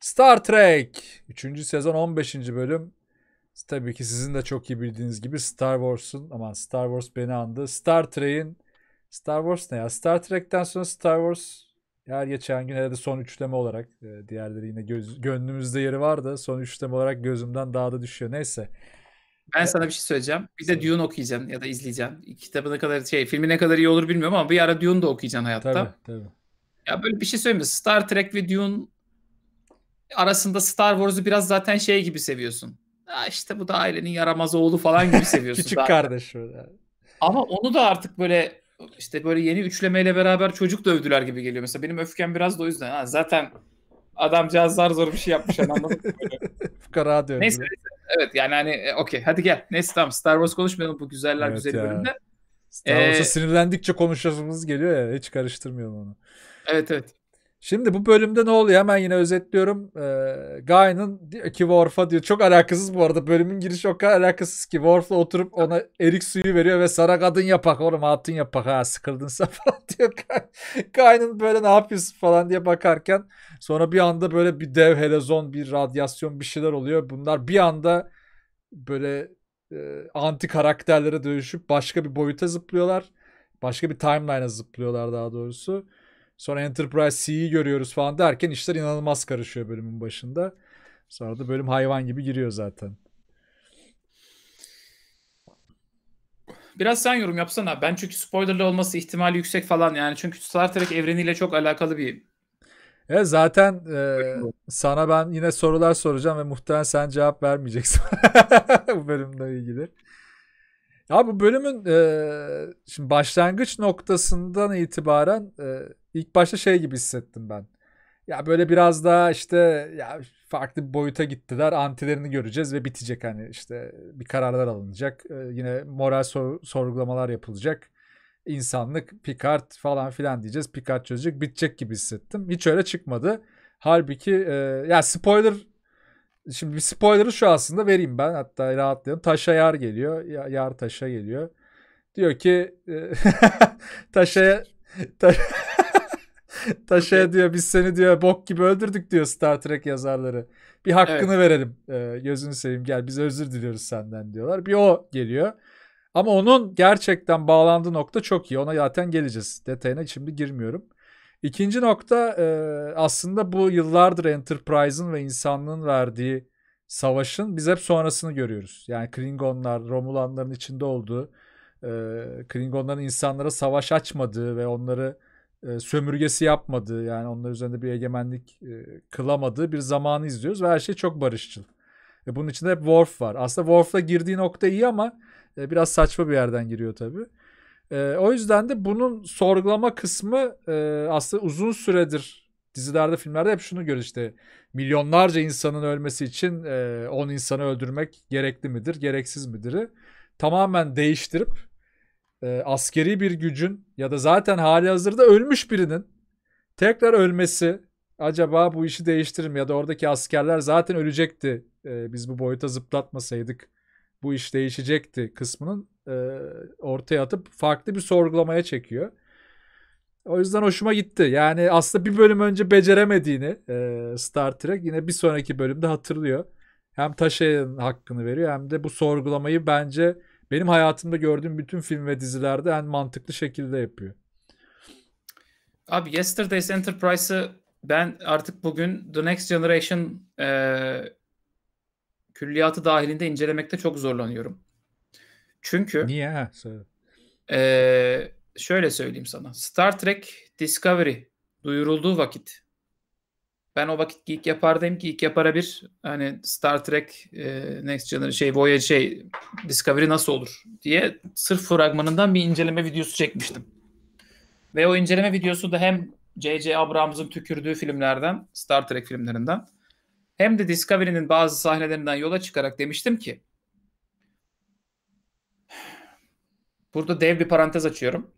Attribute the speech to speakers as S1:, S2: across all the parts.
S1: Star Trek 3. sezon 15. bölüm. Tabii ki sizin de çok iyi bildiğiniz gibi Star Wars'un aman Star Wars beni andı. Star Trek'in Star Wars ne ya? Star Trek'ten sonra Star Wars her geçen gün herhalde son üçleme olarak e, diğerleri yine göz, gönlümüzde yeri var da son üçleme olarak gözümden daha da düşüyor. Neyse.
S2: Ben ee, sana bir şey söyleyeceğim. Bir de Dune okuyacağım ya da izleyeceğim. Kitabı ne kadar şey, filmi ne kadar iyi olur bilmiyorum ama bir ara Dune da okuyacaksın hayatta. Tabii tabii. Ya böyle bir şey söyleyeyim mi? Star Trek ve Dune arasında Star Wars'u biraz zaten şey gibi seviyorsun. Ya işte bu da ailenin yaramaz oğlu falan gibi seviyorsun. Küçük daha. kardeş burada. Ama onu da artık böyle işte böyle yeni üçlemeyle beraber çocuk dövdüler gibi geliyor. Mesela benim öfkem biraz da o yüzden. Ha, zaten
S1: adamcağız zar zor bir şey yapmış. Yani anladın Fukara dövdü. Neyse,
S2: Evet yani hani e, okey hadi gel. Neyse tamam Star Wars konuşmayalım bu güzeller evet güzel bölümde. Star Wars'a ee,
S1: sinirlendikçe konuşmamız geliyor ya hiç karıştırmıyorum onu. Evet evet. Şimdi bu bölümde ne oluyor? Hemen yine özetliyorum. Ee, Guy'nin ki Worf'a diyor. Çok alakasız bu arada. Bölümün girişi o kadar alakasız ki. Worf'la oturup ona erik suyu veriyor ve sana kadın yapak. Oğlum hatun yapak ha sıkıldınsa falan diyor. Guy'nin böyle ne yapıyorsun falan diye bakarken sonra bir anda böyle bir dev helezon bir radyasyon bir şeyler oluyor. Bunlar bir anda böyle e, anti karakterlere dönüşüp başka bir boyuta zıplıyorlar. Başka bir timeline'a e zıplıyorlar daha doğrusu. Sonra Enterprise C'yi görüyoruz falan derken işler inanılmaz karışıyor bölümün başında. Sonra da bölüm hayvan gibi giriyor zaten.
S2: Biraz sen yorum yapsana. Ben çünkü spoilerlı olması ihtimali yüksek falan yani. Çünkü Star Trek evreniyle çok alakalı bir
S1: e zaten e, sana ben yine sorular soracağım ve muhtemelen sen cevap vermeyeceksin bu bölümle ilgili. Ya bu bölümün e, şimdi başlangıç noktasından itibaren e, İlk başta şey gibi hissettim ben. Ya böyle biraz daha işte ya farklı bir boyuta gittiler. Antilerini göreceğiz ve bitecek hani işte bir kararlar alınacak. Ee, yine moral sor- sorgulamalar yapılacak. İnsanlık, Picard falan filan diyeceğiz. Picard çözecek, bitecek gibi hissettim. Hiç öyle çıkmadı. Halbuki e, ya spoiler şimdi bir spoiler'ı şu aslında vereyim ben. Hatta rahatlayalım. Taşa yar geliyor. yar taşa geliyor. Diyor ki e, taşa taş, Taşa diyor biz seni diyor bok gibi öldürdük diyor Star Trek yazarları. Bir hakkını evet. verelim. Ee, gözünü seveyim gel biz özür diliyoruz senden diyorlar. Bir o geliyor. Ama onun gerçekten bağlandığı nokta çok iyi. Ona zaten geleceğiz. Detayına şimdi girmiyorum. İkinci nokta e, aslında bu yıllardır Enterprise'ın ve insanlığın verdiği savaşın biz hep sonrasını görüyoruz. Yani Klingonlar, Romulanların içinde olduğu, e, Klingonların insanlara savaş açmadığı ve onları e, sömürgesi yapmadığı yani onlar üzerinde bir egemenlik e, kılamadığı bir zamanı izliyoruz ve her şey çok barışçıl. E, bunun içinde hep Worf var. Aslında Worf'la girdiği nokta iyi ama e, biraz saçma bir yerden giriyor tabii. E, o yüzden de bunun sorgulama kısmı e, aslında uzun süredir dizilerde, filmlerde hep şunu görüyoruz işte milyonlarca insanın ölmesi için 10 insanı öldürmek gerekli midir, gereksiz midir? Tamamen değiştirip e, askeri bir gücün ya da zaten hali hazırda ölmüş birinin tekrar ölmesi acaba bu işi değiştirir mi? Ya da oradaki askerler zaten ölecekti. E, biz bu boyuta zıplatmasaydık bu iş değişecekti kısmının e, ortaya atıp farklı bir sorgulamaya çekiyor. O yüzden hoşuma gitti. Yani aslında bir bölüm önce beceremediğini e, Star Trek yine bir sonraki bölümde hatırlıyor. Hem Taşe'nin hakkını veriyor hem de bu sorgulamayı bence benim hayatımda gördüğüm bütün film ve dizilerde en mantıklı şekilde yapıyor.
S2: Abi Yesterday's Enterprise'ı ben artık bugün The Next Generation e, külliyatı dahilinde incelemekte çok zorlanıyorum. Çünkü Niye? E, şöyle söyleyeyim sana. Star Trek Discovery duyurulduğu vakit ben o vakit ilk yapardım ki ilk yapara bir hani Star Trek e, Next Generation şey Voyager şey Discovery nasıl olur diye sırf fragmanından bir inceleme videosu çekmiştim. Ve o inceleme videosu da hem J.J. Abrams'ın tükürdüğü filmlerden, Star Trek filmlerinden hem de Discovery'nin bazı sahnelerinden yola çıkarak demiştim ki Burada dev bir parantez açıyorum.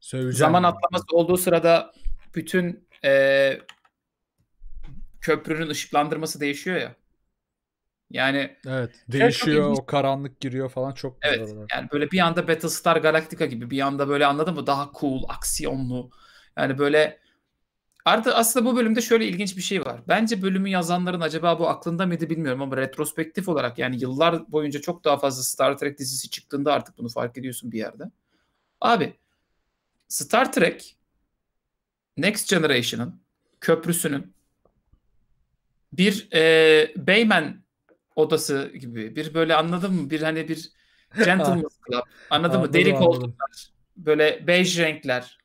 S2: Söyleyeceğim. Zaman atlaması olduğu sırada bütün e, köprünün ışıklandırması değişiyor ya. Yani
S1: evet değişiyor, ilginç... o karanlık giriyor falan çok
S2: Evet. Olarak. Yani böyle bir anda Battlestar Galactica gibi bir anda böyle anladın mı? Daha cool, aksiyonlu. Yani böyle Artık aslında bu bölümde şöyle ilginç bir şey var. Bence bölümü yazanların acaba bu aklında mıydı bilmiyorum ama retrospektif olarak yani yıllar boyunca çok daha fazla Star Trek dizisi çıktığında artık bunu fark ediyorsun bir yerde. Abi Star Trek Next Generation'ın köprüsünün bir e, Beymen odası gibi bir böyle anladın mı bir hani bir
S1: gentleman's
S2: club anladın mı deri koltuklar böyle bej renkler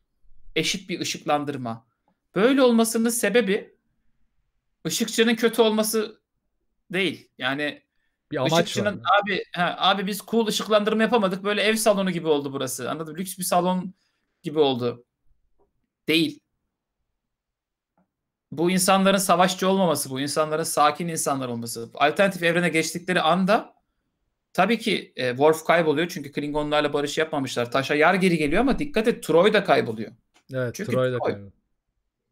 S2: eşit bir ışıklandırma böyle olmasının sebebi ışıkçının kötü olması değil yani bir amaç ışıkçının var. abi he, abi biz cool ışıklandırma yapamadık böyle ev salonu gibi oldu burası anladın mı? lüks bir salon gibi oldu değil bu insanların savaşçı olmaması, bu insanların sakin insanlar olması, alternatif evrene geçtikleri anda tabii ki e, Worf kayboluyor çünkü Klingonlarla barış yapmamışlar. Taşa yar geri geliyor ama dikkat et Troy da kayboluyor. Evet, çünkü Troy da kayboluyor.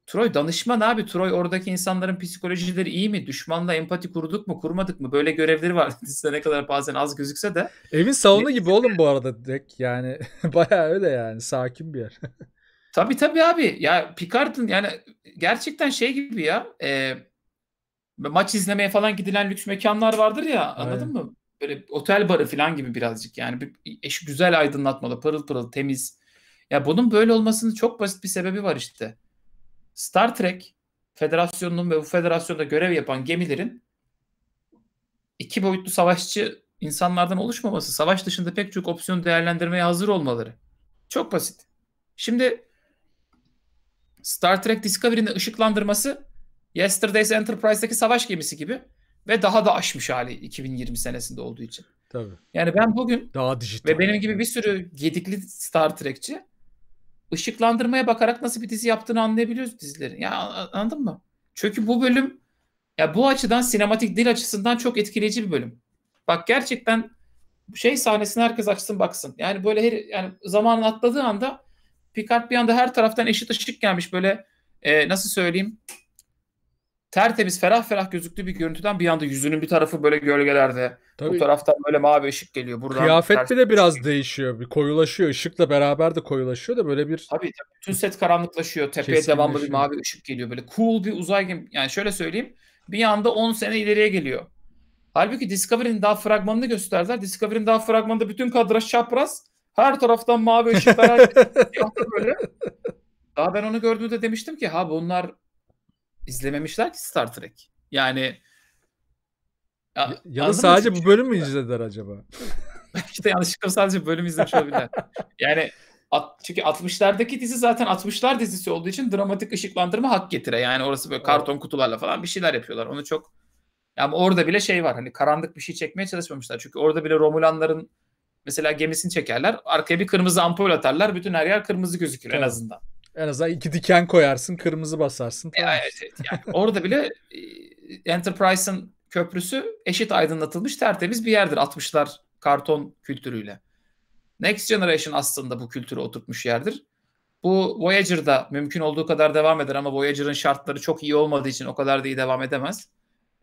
S2: Troy danışman abi. Troy oradaki insanların psikolojileri iyi mi? Düşmanla empati kurduk mu? Kurmadık mı? Böyle görevleri var. Size ne kadar bazen az gözükse
S1: de. Evin salonu gibi oğlum bu arada direkt. Yani baya öyle yani. Sakin bir yer.
S2: Tabii tabii abi. Ya Picard'ın yani gerçekten şey gibi ya. E, maç izlemeye falan gidilen lüks mekanlar vardır ya. Aynen. Anladın mı? Böyle otel barı falan gibi birazcık yani. Bir, eş, güzel aydınlatmalı, pırıl pırıl, temiz. Ya bunun böyle olmasının çok basit bir sebebi var işte. Star Trek federasyonunun ve bu federasyonda görev yapan gemilerin iki boyutlu savaşçı insanlardan oluşmaması, savaş dışında pek çok opsiyon değerlendirmeye hazır olmaları. Çok basit. Şimdi Star Trek Discovery'nin ışıklandırması Yesterday's Enterprise'daki savaş gemisi gibi ve daha da aşmış hali 2020 senesinde olduğu için. Tabii. Yani ben bugün daha dijital. ve benim gibi bir sürü gedikli Star Trekçi ışıklandırmaya bakarak nasıl bir dizi yaptığını anlayabiliyoruz dizilerin. Ya anladın mı? Çünkü bu bölüm ya bu açıdan sinematik dil açısından çok etkileyici bir bölüm. Bak gerçekten şey sahnesini herkes açsın baksın. Yani böyle her yani zamanın atladığı anda Picard bir anda her taraftan eşit ışık gelmiş böyle e, nasıl söyleyeyim tertemiz ferah ferah gözüktüğü bir görüntüden bir anda yüzünün bir tarafı böyle gölgelerde. Tabii. Bu taraftan böyle mavi ışık geliyor. Buradan Kıyafet ters...
S1: biraz değişiyor. Bir koyulaşıyor. ışıkla beraber de koyulaşıyor da böyle bir... Tabii tabii.
S2: Bütün set karanlıklaşıyor. Tepeye devamlı bir mavi ışık geliyor. Böyle cool bir uzay gibi. Yani şöyle söyleyeyim. Bir anda 10 sene ileriye geliyor. Halbuki Discovery'nin daha fragmanını gösterdiler. Discovery'nin daha fragmanında bütün kadraj çapraz. Her taraftan mavi ışıklar şey böyle. Daha ben onu gördüğümde demiştim ki ha bunlar izlememişler ki Star Trek. Yani ya, ya da sadece
S1: bu bölüm mü izlediler acaba?
S2: işte yanlışlıkla sadece bölüm izlemiş olabilirler. yani at, çünkü 60'lardaki dizi zaten 60'lar dizisi olduğu için dramatik ışıklandırma hak getire. Yani orası böyle karton kutularla falan bir şeyler yapıyorlar. Onu çok yani orada bile şey var. Hani karanlık bir şey çekmeye çalışmamışlar. Çünkü orada bile Romulanların Mesela gemisini çekerler. Arkaya bir kırmızı ampul atarlar. Bütün her yer kırmızı gözükür evet. en azından.
S1: En azından iki diken koyarsın, kırmızı basarsın.
S2: Tamam. Evet, evet. Yani orada bile e, Enterprise'ın köprüsü eşit aydınlatılmış tertemiz bir yerdir 60'lar karton kültürüyle. Next Generation aslında bu kültürü oturtmuş yerdir. Bu Voyager'da mümkün olduğu kadar devam eder ama Voyager'ın şartları çok iyi olmadığı için o kadar da iyi devam edemez.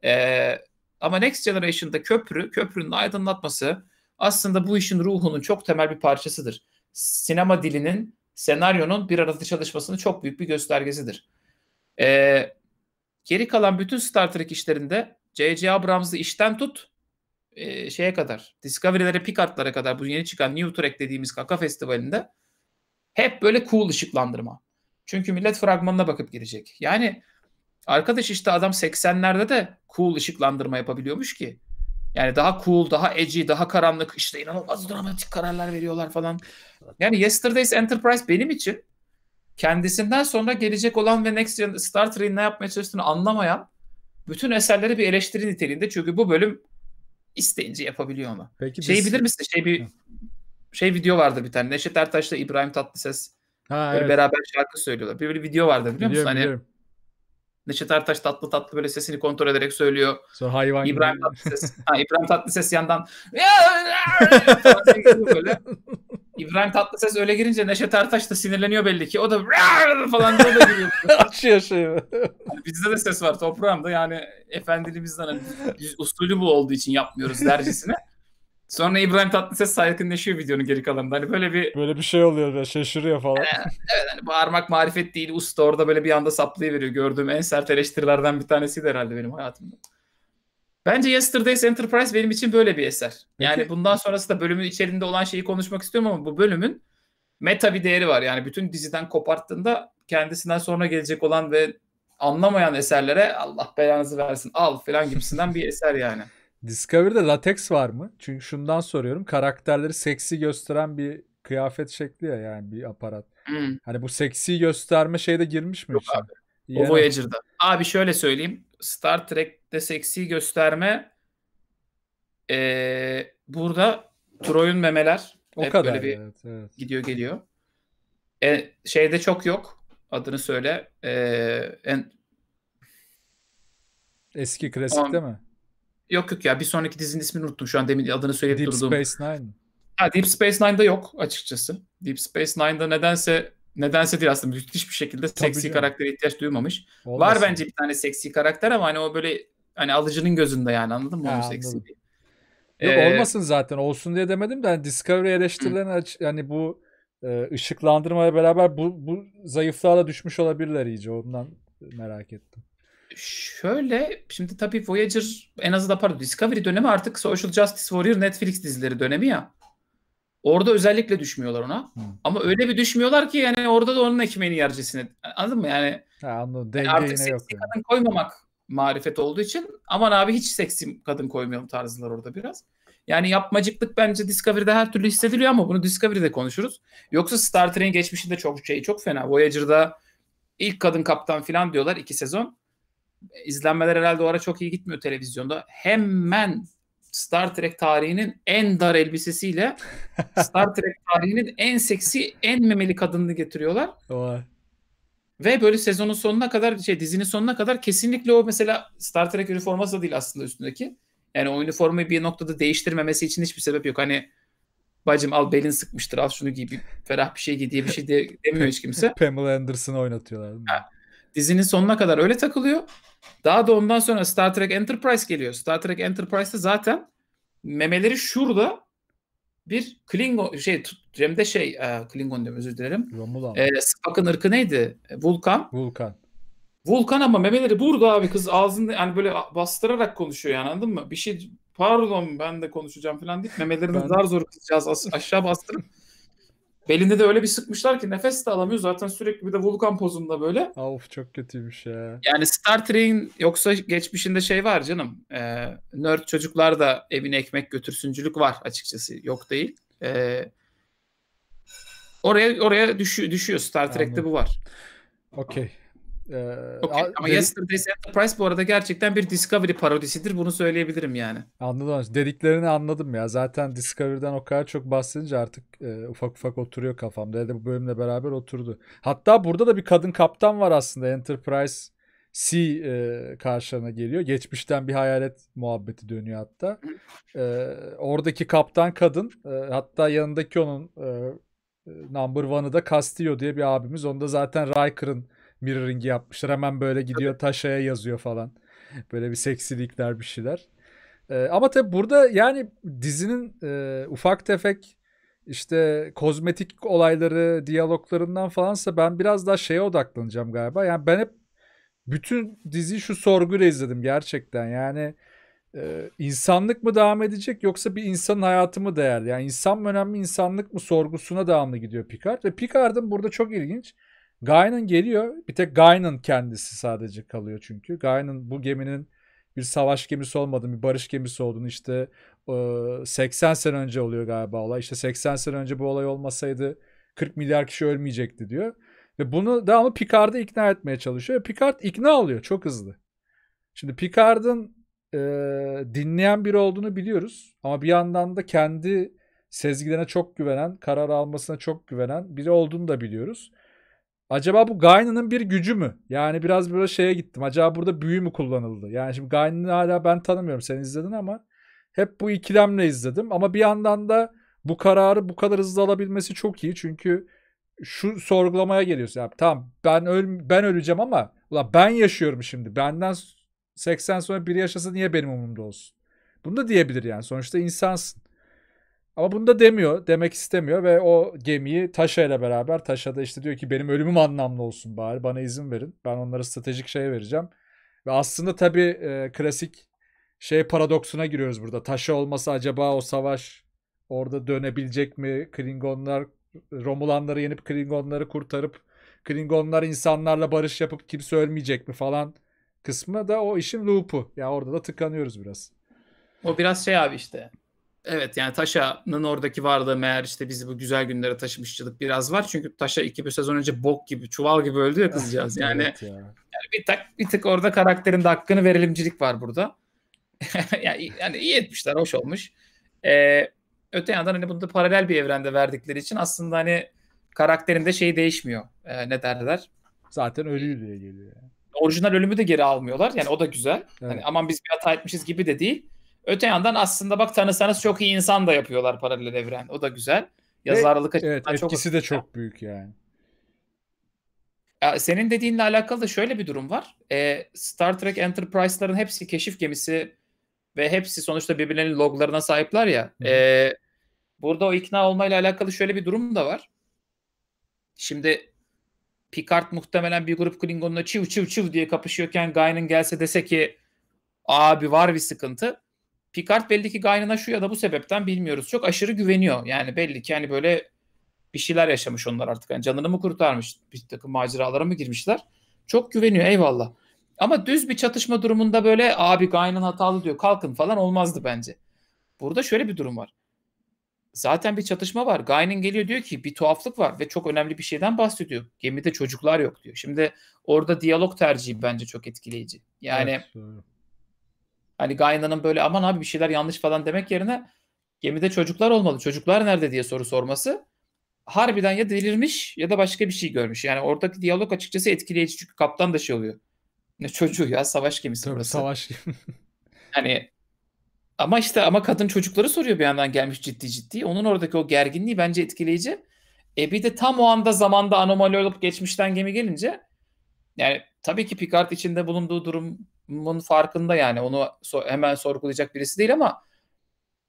S2: Ee, ama Next Generation'da köprü, köprünün aydınlatması, aslında bu işin ruhunun çok temel bir parçasıdır. Sinema dilinin, senaryonun bir arada çalışmasının çok büyük bir göstergesidir. Ee, geri kalan bütün Star Trek işlerinde J.J. Abrams'ı işten tut e, şeye kadar, Discovery'lere, Picard'lara kadar bu yeni çıkan New Trek dediğimiz kaka festivalinde hep böyle cool ışıklandırma. Çünkü millet fragmanına bakıp girecek. Yani arkadaş işte adam 80'lerde de cool ışıklandırma yapabiliyormuş ki. Yani daha cool, daha edgy, daha karanlık işte inanılmaz dramatik kararlar veriyorlar falan. Yani Yesterday's Enterprise benim için kendisinden sonra gelecek olan ve Next Gen Star Trek'in ne yapmaya çalıştığını anlamayan bütün eserleri bir eleştiri niteliğinde. Çünkü bu bölüm isteyince yapabiliyor onu. Peki şey biz... bilir misin? Şey bir şey video vardı bir tane. Neşet Ertaş'la İbrahim Tatlıses ha, böyle evet. beraber şarkı söylüyorlar. Bir böyle video vardı biliyor biliyorum, musun? Hani biliyorum. Neşet Ertaş tatlı tatlı böyle sesini kontrol ederek söylüyor. Sonra hayvan İbrahim gibi. Tatlıses. ha, İbrahim Tatlıses yandan böyle. İbrahim Tatlıses öyle girince Neşet Ertaş da sinirleniyor belli ki. O da falan diyor. da giriyor. Açıyor şeyi. Yani bizde de ses var toprağımda yani efendiliğimizden hani, usulü bu olduğu için yapmıyoruz dercesine. Sonra İbrahim Tatlıses saygınlaşıyor videonun geri kalanında. Hani böyle
S1: bir... Böyle bir şey oluyor ya şaşırıyor falan. evet, evet
S2: hani bağırmak marifet değil usta orada böyle bir anda saplayıveriyor. Gördüğüm en sert eleştirilerden bir tanesiydi herhalde benim hayatımda. Bence Yesterday's Enterprise benim için böyle bir eser. Yani bundan sonrası da bölümün içerisinde olan şeyi konuşmak istiyorum ama bu bölümün meta bir değeri var. Yani bütün diziden koparttığında kendisinden sonra gelecek olan ve anlamayan eserlere Allah belanızı versin al falan gibisinden bir eser yani.
S1: Discovery'de latex var mı? Çünkü şundan soruyorum. Karakterleri seksi gösteren bir kıyafet şekli ya yani bir aparat. Hmm. Hani bu seksi gösterme şeyde girmiş mi? Yok şimdi? abi. Yani... O Voyager'da.
S2: Abi şöyle söyleyeyim. Star Trek'te seksi gösterme ee, burada Troy'un memeler o hep kadar, böyle bir evet, evet. gidiyor geliyor. E, şeyde çok yok. Adını söyle. E, en...
S1: Eski klasikte On...
S2: mi? Yok yok ya bir sonraki dizinin ismini unuttum şu an demin adını söyleyip Deep durdum. Deep Space Nine. Ha, Deep Space Nine'da yok açıkçası. Deep Space Nine'da nedense nedense değil aslında müthiş bir şekilde Tabii seksi canım. karaktere ihtiyaç duymamış. Olmasın. Var bence bir tane seksi karakter ama hani o böyle hani alıcının gözünde yani anladın mı? Ya, Onu seksi diye. Yok, ee, olmasın
S1: zaten olsun diye demedim de hani Discovery eleştirilerini yani bu e, ışıklandırmaya beraber bu, bu zayıflığa da düşmüş olabilirler iyice ondan merak ettim. Şöyle
S2: şimdi tabii Voyager en azından pardon Discovery dönemi artık Social Justice Warrior Netflix dizileri dönemi ya. Orada özellikle düşmüyorlar ona. Hı. Ama öyle bir düşmüyorlar ki yani orada da onun ekmeğini yercesine. Anladın mı yani? Ha, anladım. Denge yani artık seksi yok kadın yani. koymamak marifet olduğu için aman abi hiç seksi kadın koymayalım tarzılar orada biraz. Yani yapmacıklık bence Discovery'de her türlü hissediliyor ama bunu Discovery'de konuşuruz. Yoksa Star Trek'in geçmişinde çok şey çok fena. Voyager'da ilk kadın kaptan falan diyorlar iki sezon izlenmeler herhalde o ara çok iyi gitmiyor televizyonda. Hemen Star Trek tarihinin en dar elbisesiyle Star Trek tarihinin en seksi, en memeli kadını getiriyorlar. Vay. Ve böyle sezonun sonuna kadar şey dizinin sonuna kadar kesinlikle o mesela Star Trek üniforması da değil aslında üstündeki. Yani o üniformayı bir noktada değiştirmemesi için hiçbir sebep yok. Hani bacım al belin sıkmıştır al şunu giy bir ferah bir şey giy diye bir şey de, demiyor hiç kimse. Pamela Anderson'ı oynatıyorlar. Ha dizinin sonuna kadar öyle takılıyor. Daha da ondan sonra Star Trek Enterprise geliyor. Star Trek Enterprise'da zaten memeleri şurada bir Klingon şey Cem'de şey e, Klingon diyorum özür dilerim. Romulan. E, Spock'ın ırkı neydi? Vulkan. Vulkan. Vulkan ama memeleri burada abi kız ağzında yani böyle bastırarak konuşuyor yani anladın mı? Bir şey pardon ben de konuşacağım falan deyip memelerini ben... zar zor kızacağız aşağı bastırıp Belinde de öyle bir sıkmışlar ki nefes de alamıyor. Zaten
S1: sürekli bir de vulkan pozunda böyle. Of çok kötüymüş ya.
S2: Yani Star Trek'in yoksa geçmişinde şey var canım. E, nerd çocuklar da evine ekmek götürsüncülük var açıkçası. Yok değil. E, oraya oraya düşü, düşüyor. Star Trek'te Anladım. bu var. Okey. Ee, okay. Ama Yesterday's Enterprise bu arada gerçekten bir Discovery parodisidir. Bunu söyleyebilirim yani.
S1: Anladım. Dediklerini anladım ya. Zaten Discovery'den o kadar çok bahsedince artık e, ufak ufak oturuyor kafamda. Ya da bu bölümle beraber oturdu. Hatta burada da bir kadın kaptan var aslında. Enterprise C e, karşılarına geliyor. Geçmişten bir hayalet muhabbeti dönüyor hatta. E, oradaki kaptan kadın. E, hatta yanındaki onun e, e number one'ı da Castillo diye bir abimiz. Onda zaten Riker'ın mirroring'i yapmışlar. Hemen böyle gidiyor taşaya yazıyor falan. Böyle bir seksilikler bir şeyler. Ee, ama tabi burada yani dizinin e, ufak tefek işte kozmetik olayları, diyaloglarından falansa ben biraz daha şeye odaklanacağım galiba. Yani ben hep bütün dizi şu sorguyla izledim gerçekten. Yani e, insanlık mı devam edecek yoksa bir insanın hayatı mı değerli? Yani insan mı önemli, insanlık mı sorgusuna devamlı gidiyor Picard. Ve Picard'ın burada çok ilginç. Guinan geliyor. Bir tek Guinan kendisi sadece kalıyor çünkü. Guinan bu geminin bir savaş gemisi olmadığını, bir barış gemisi olduğunu işte 80 e, sene önce oluyor galiba olay. İşte 80 sene önce bu olay olmasaydı 40 milyar kişi ölmeyecekti diyor. Ve bunu da ama Picard'ı ikna etmeye çalışıyor. Picard ikna oluyor çok hızlı. Şimdi Picard'ın e, dinleyen biri olduğunu biliyoruz. Ama bir yandan da kendi sezgilerine çok güvenen, karar almasına çok güvenen biri olduğunu da biliyoruz. Acaba bu Gaina'nın bir gücü mü? Yani biraz böyle şeye gittim. Acaba burada büyü mü kullanıldı? Yani şimdi Gaina'nı hala ben tanımıyorum. Sen izledin ama hep bu ikilemle izledim. Ama bir yandan da bu kararı bu kadar hızlı alabilmesi çok iyi. Çünkü şu sorgulamaya geliyorsun. Yani tamam ben öl ben öleceğim ama ulan ben yaşıyorum şimdi. Benden 80 sonra biri yaşasa niye benim umurumda olsun? Bunu da diyebilir yani. Sonuçta insansın. Ama bunu da demiyor. Demek istemiyor ve o gemiyi Taşa ile beraber Taşa da işte diyor ki benim ölümüm anlamlı olsun bari bana izin verin. Ben onlara stratejik şey vereceğim. Ve aslında tabii e, klasik şey paradoksuna giriyoruz burada. Taşa olmasa acaba o savaş orada dönebilecek mi? Klingonlar Romulanları yenip Klingonları kurtarıp Klingonlar insanlarla barış yapıp kimse ölmeyecek mi falan kısmı da o işin loop'u. Ya orada da tıkanıyoruz biraz.
S2: O biraz şey abi işte Evet yani Taşa'nın oradaki varlığı meğer işte bizi bu güzel günlere taşımışçılık biraz var. Çünkü Taşa iki bir sezon önce bok gibi, çuval gibi öldü ya ah, kızacağız Yani, evet ya. yani bir, tak, bir tık orada karakterin de hakkını verelimcilik var burada. yani, yani iyi etmişler, hoş olmuş. Ee, öte yandan hani bunu da paralel bir evrende verdikleri için aslında hani karakterinde şey değişmiyor. Ee, ne derler? Zaten ölüyor diye geliyor. Orijinal ölümü de geri almıyorlar. Yani o da güzel. Hani evet. Hani aman biz bir hata etmişiz gibi de değil Öte yandan aslında bak tanısanız çok iyi insan da yapıyorlar paralel evren. O da güzel.
S1: Yazarlık Ve, evet, etkisi çok etkisi de çok büyük yani.
S2: Ya senin dediğinle alakalı da şöyle bir durum var. Ee, Star Trek Enterprise'ların hepsi keşif gemisi ve hepsi sonuçta birbirlerinin loglarına sahipler ya. E, burada o ikna olmayla alakalı şöyle bir durum da var. Şimdi Picard muhtemelen bir grup Klingon'la çiv çiv çiv diye kapışıyorken Gain'in gelse dese ki abi var bir sıkıntı. Picard belli ki Guinan'a şu ya da bu sebepten bilmiyoruz. Çok aşırı güveniyor. Yani belli ki hani böyle bir şeyler yaşamış onlar artık. Yani canını mı kurtarmış? Bir takım maceralara mı girmişler? Çok güveniyor eyvallah. Ama düz bir çatışma durumunda böyle abi Guinan hatalı diyor kalkın falan olmazdı bence. Burada şöyle bir durum var. Zaten bir çatışma var. Guinan geliyor diyor ki bir tuhaflık var ve çok önemli bir şeyden bahsediyor. Gemide çocuklar yok diyor. Şimdi orada diyalog tercihi bence çok etkileyici. Yani evet. Hani Gayna'nın böyle aman abi bir şeyler yanlış falan demek yerine gemide çocuklar olmalı. Çocuklar nerede diye soru sorması harbiden ya delirmiş ya da başka bir şey görmüş. Yani oradaki diyalog açıkçası etkileyici çünkü kaptan da şey oluyor. Ne çocuğu ya savaş gemisi Tabii, burası. Savaş Hani ama işte ama kadın çocukları soruyor bir yandan gelmiş ciddi ciddi. Onun oradaki o gerginliği bence etkileyici. E bir de tam o anda zamanda anomali olup geçmişten gemi gelince yani tabii ki Picard içinde bulunduğu durum bunun farkında yani onu so- hemen sorgulayacak birisi değil ama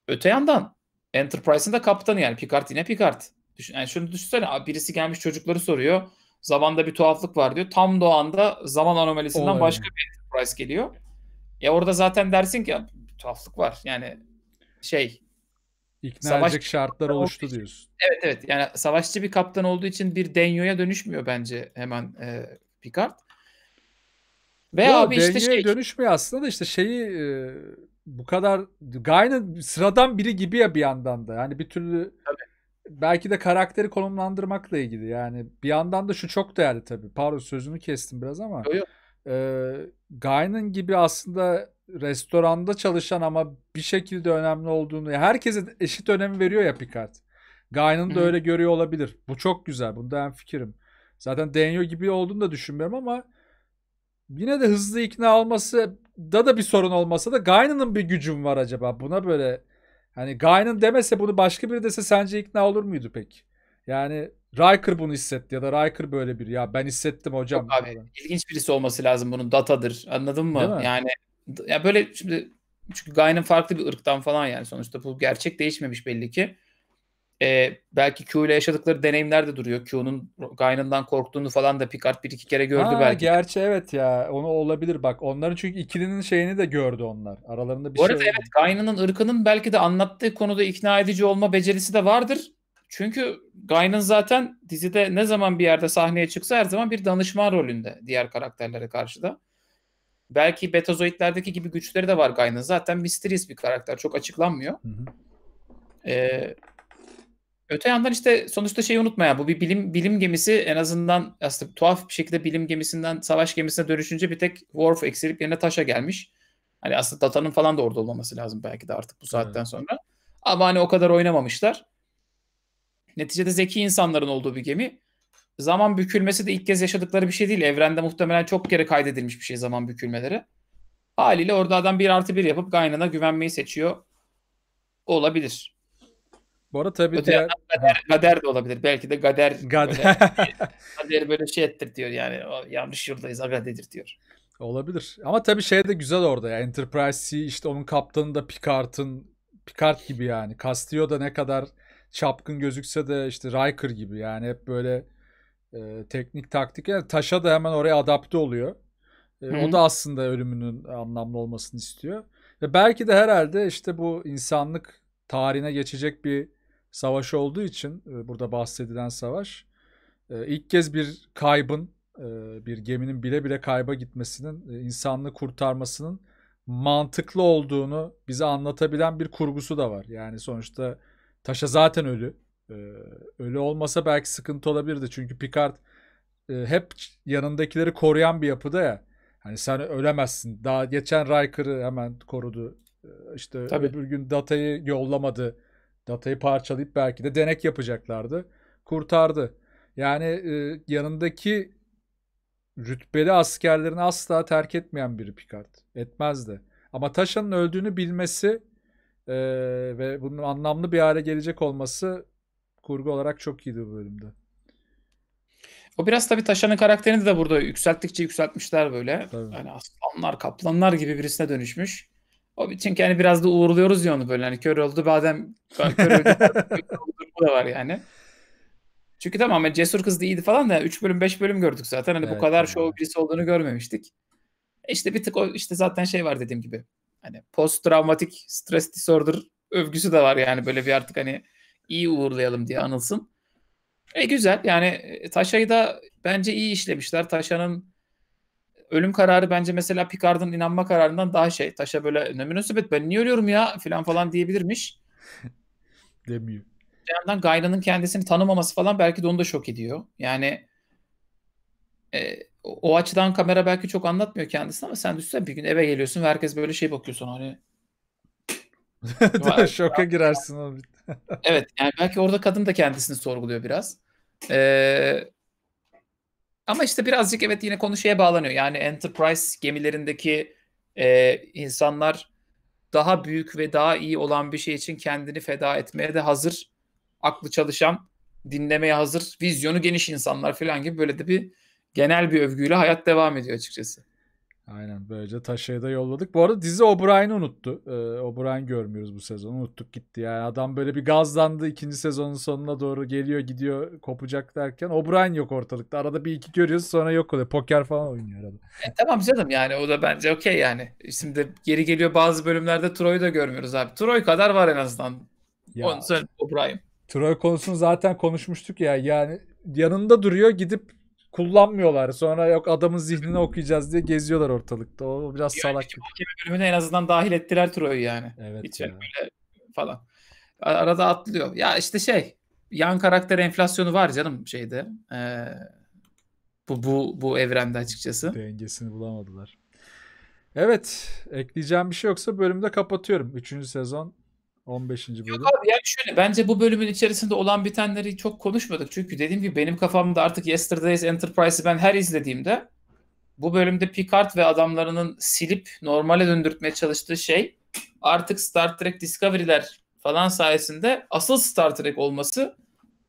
S2: öte yandan Enterprise'ın da kaptanı yani Picard yine Picard. Düşün, yani şunu düşünsene birisi gelmiş çocukları soruyor. Zamanda bir tuhaflık var diyor. Tam da o anda zaman anomalisinden Olay. başka bir Enterprise geliyor. Ya orada zaten dersin ki tuhaflık var. Yani şey
S1: İkna savaş şartlar oluştu diyorsun.
S2: Evet evet yani savaşçı bir kaptan olduğu için bir Denyo'ya dönüşmüyor bence
S1: hemen e, Picard.
S2: Veya Yo, abi işte şey...
S1: dönüşmüyor aslında da işte şeyi e, bu kadar Guy'nin sıradan biri gibi ya bir yandan da. Yani bir türlü tabii. belki de karakteri konumlandırmakla ilgili. Yani bir yandan da şu çok değerli tabii. Pardon sözünü kestim biraz ama. Yok, E, Guy'nin gibi aslında restoranda çalışan ama bir şekilde önemli olduğunu herkese eşit önem veriyor ya Picard. Guy'nin de öyle görüyor olabilir. Bu çok güzel. Bunda en fikrim. Zaten Daniel gibi olduğunu da düşünmüyorum ama yine de hızlı ikna olması da da bir sorun olmasa da Gainan'ın bir gücüm var acaba? Buna böyle hani Gainan demese bunu başka biri dese sence ikna olur muydu pek? Yani Riker bunu hissetti ya da Riker böyle bir ya ben hissettim hocam. Yok abi ilginç birisi olması lazım bunun datadır anladın mı? Yani
S2: ya böyle şimdi çünkü Gainan farklı bir ırktan falan yani sonuçta bu gerçek değişmemiş belli ki e, belki Q ile yaşadıkları deneyimler de duruyor. Q'nun Guinan'dan korktuğunu falan da Picard bir iki kere gördü ha, belki.
S1: Gerçi evet ya onu olabilir bak. Onların çünkü ikilinin şeyini de gördü onlar. Aralarında bir Bu şey arada şey
S2: evet Guinan'ın ırkının belki de anlattığı konuda ikna edici olma becerisi de vardır. Çünkü Guinan zaten dizide ne zaman bir yerde sahneye çıksa her zaman bir danışma rolünde diğer karakterlere karşı da. Belki betazoidlerdeki gibi güçleri de var Guinan'ın. Zaten misterious bir karakter. Çok açıklanmıyor. Hı hı. Ee, Öte yandan işte sonuçta şeyi unutma ya bu bir bilim bilim gemisi en azından aslında tuhaf bir şekilde bilim gemisinden savaş gemisine dönüşünce bir tek Worf eksilip yerine taşa gelmiş. Hani aslında Data'nın falan da orada olmaması lazım belki de artık bu saatten evet. sonra. Ama hani o kadar oynamamışlar. Neticede zeki insanların olduğu bir gemi. Zaman bükülmesi de ilk kez yaşadıkları bir şey değil. Evrende muhtemelen çok kere kaydedilmiş bir şey zaman bükülmeleri. Haliyle orada adam bir artı bir yapıp Gainan'a güvenmeyi seçiyor. Olabilir. Bu arada tabii Öte diğer... gader, gader de olabilir. Belki de gader. Gader. Böyle, şey, gader böyle şey ettir diyor yani. O, yanlış yoldayız aga dedir diyor.
S1: Olabilir. Ama tabii şey de güzel orada ya. Enterprise C işte onun kaptanı da Picard'ın Picard gibi yani. Castillo da ne kadar çapkın gözükse de işte Riker gibi yani hep böyle e, teknik taktik yani taşa da hemen oraya adapte oluyor. E, o da aslında ölümünün anlamlı olmasını istiyor. Ve belki de herhalde işte bu insanlık tarihine geçecek bir savaşı olduğu için e, burada bahsedilen savaş e, ilk kez bir kaybın e, bir geminin bile bile kayba gitmesinin e, insanlığı kurtarmasının mantıklı olduğunu bize anlatabilen bir kurgusu da var. Yani sonuçta Taşa zaten ölü. ölü olmasa belki sıkıntı olabilirdi. Çünkü Picard hep yanındakileri koruyan bir yapıda ya. Hani sen ölemezsin. Daha geçen Riker'ı hemen korudu. İşte işte Tabii. öbür gün Data'yı yollamadı Datayı parçalayıp belki de denek yapacaklardı. Kurtardı. Yani e, yanındaki rütbeli askerlerini asla terk etmeyen biri Picard. Etmezdi. Ama Taşa'nın öldüğünü bilmesi e, ve bunun anlamlı bir hale gelecek olması kurgu olarak çok iyiydi bu bölümde. O biraz tabii
S2: Taşan'ın karakterini de burada yükselttikçe yükseltmişler böyle. Tabii. Yani aslanlar, kaplanlar gibi birisine dönüşmüş. O çünkü hani biraz da uğurluyoruz ya onu böyle. Hani kör oldu badem kör öldü. da var yani. Çünkü tamam hani Cesur Kız da iyiydi falan da 3 bölüm 5 bölüm gördük zaten. Hani evet, bu kadar yani. show birisi olduğunu görmemiştik. E işte bir tık o işte zaten şey var dediğim gibi. Hani post travmatik stres disorder övgüsü de var yani böyle bir artık hani iyi uğurlayalım diye anılsın. E güzel yani e, Taşa'yı da bence iyi işlemişler. Taşa'nın ölüm kararı bence mesela Picard'ın inanma kararından daha şey. Taşa böyle ne münasebet ben niye ölüyorum ya falan falan diyebilirmiş.
S1: Demiyor.
S2: Bir yandan Gayna'nın kendisini tanımaması falan belki de onu da şok ediyor. Yani e, o açıdan kamera belki çok anlatmıyor kendisini ama sen düşünsene bir gün eve geliyorsun ve herkes böyle şey bakıyorsun hani hani. Şoka girersin abi. evet yani belki orada kadın da kendisini sorguluyor biraz. Ee, ama işte birazcık evet yine konu şeye bağlanıyor. Yani Enterprise gemilerindeki e, insanlar daha büyük ve daha iyi olan bir şey için kendini feda etmeye de hazır. Aklı çalışan, dinlemeye hazır, vizyonu geniş insanlar falan gibi böyle de bir
S1: genel bir övgüyle hayat devam ediyor açıkçası. Aynen böylece Taşa'yı da yolladık. Bu arada dizi O'Brien'i unuttu. Ee, O'Brien görmüyoruz bu sezon. Unuttuk gitti. Yani adam böyle bir gazlandı. ikinci sezonun sonuna doğru geliyor gidiyor kopacak derken O'Brien yok ortalıkta. Arada bir iki görüyoruz sonra yok oluyor. Poker falan oynuyor arada.
S2: E, tamam canım yani o da bence okey yani. Şimdi geri geliyor bazı bölümlerde Troy'u da görmüyoruz abi. Troy kadar var en azından. Ya, Onun sonra
S1: O'Brien. Troy konusunu zaten konuşmuştuk ya. Yani yanında duruyor gidip kullanmıyorlar. Sonra yok adamın zihnini okuyacağız diye geziyorlar ortalıkta. O biraz yani salak. Mahkeme bölümüne en azından dahil ettiler Troy'u yani. Evet. Hiç ya. böyle falan. Arada atlıyor.
S2: Ya işte şey yan karakter enflasyonu var canım şeyde. Ee,
S1: bu, bu, bu evrende açıkçası. Dengesini bulamadılar. Evet. Ekleyeceğim bir şey yoksa bölümde kapatıyorum. Üçüncü sezon 15. bölüm. Yok abi yani şöyle bence
S2: bu bölümün içerisinde olan bitenleri çok konuşmadık. Çünkü dediğim gibi benim kafamda artık Yesterday's Enterprise'ı ben her izlediğimde bu bölümde Picard ve adamlarının silip normale döndürtmeye çalıştığı şey artık Star Trek Discovery'ler falan sayesinde asıl Star Trek olması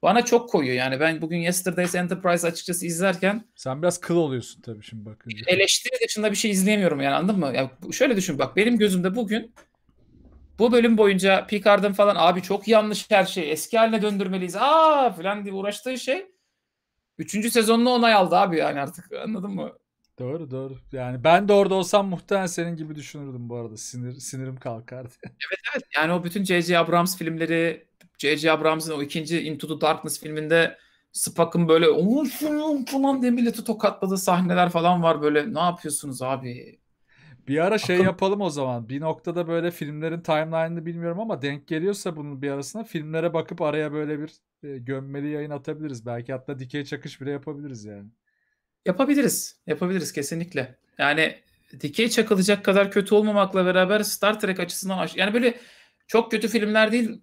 S2: bana çok koyuyor. Yani ben bugün Yesterday's Enterprise açıkçası izlerken
S1: sen biraz kıl oluyorsun tabii şimdi bakınca.
S2: Eleştiri dışında bir şey izleyemiyorum yani anladın mı? Ya yani şöyle düşün bak benim gözümde bugün bu bölüm boyunca Picard'ın falan abi çok yanlış her şeyi eski haline döndürmeliyiz aa falan diye uğraştığı şey 3. sezonunu onay aldı
S1: abi yani artık anladın mı? Doğru doğru. Yani ben de orada olsam muhtemelen senin gibi düşünürdüm bu arada. Sinir sinirim kalkardı. evet evet. Yani o bütün J.J. Abrams filmleri J.J.
S2: Abrams'ın o ikinci Into the Darkness filminde Spock'ın böyle um, falan diye
S1: milleti tokatladığı sahneler falan var böyle. Ne yapıyorsunuz abi? Bir ara şey Akın... yapalım o zaman. Bir noktada böyle filmlerin timeline'ını bilmiyorum ama denk geliyorsa bunun bir arasına filmlere bakıp araya böyle bir e, gömmeli yayın atabiliriz. Belki hatta dikey çakış bile yapabiliriz yani. Yapabiliriz. Yapabiliriz kesinlikle. Yani dikey çakılacak kadar kötü
S2: olmamakla beraber Star Trek açısından yani böyle çok kötü filmler değil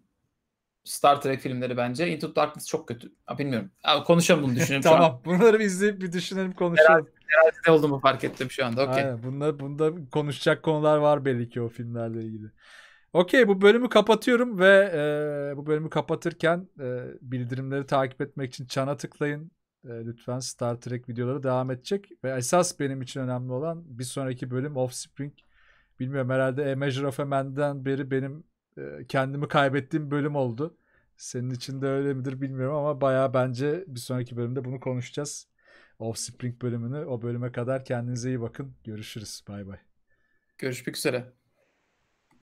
S2: Star Trek filmleri bence. Into Darkness çok kötü. Ha, bilmiyorum. Abi, konuşalım bunu düşünelim. tamam.
S1: Bunları bir izleyip bir
S2: düşünelim konuşalım. Herhalde ne olduğumu fark ettim şu anda. Okay. Aynen.
S1: Bunda, bunda konuşacak konular var belli ki o filmlerle ilgili. Okey bu bölümü kapatıyorum ve e, bu bölümü kapatırken e, bildirimleri takip etmek için çana tıklayın. E, lütfen Star Trek videoları devam edecek. Ve esas benim için önemli olan bir sonraki bölüm Offspring. Bilmiyorum herhalde A Measure of a Man'den beri benim ee, kendimi kaybettiğim bölüm oldu. Senin için de öyle midir bilmiyorum ama baya bence bir sonraki bölümde bunu konuşacağız. Offspring bölümünü o bölüme kadar kendinize iyi bakın. Görüşürüz. Bay bay.
S2: Görüşmek üzere.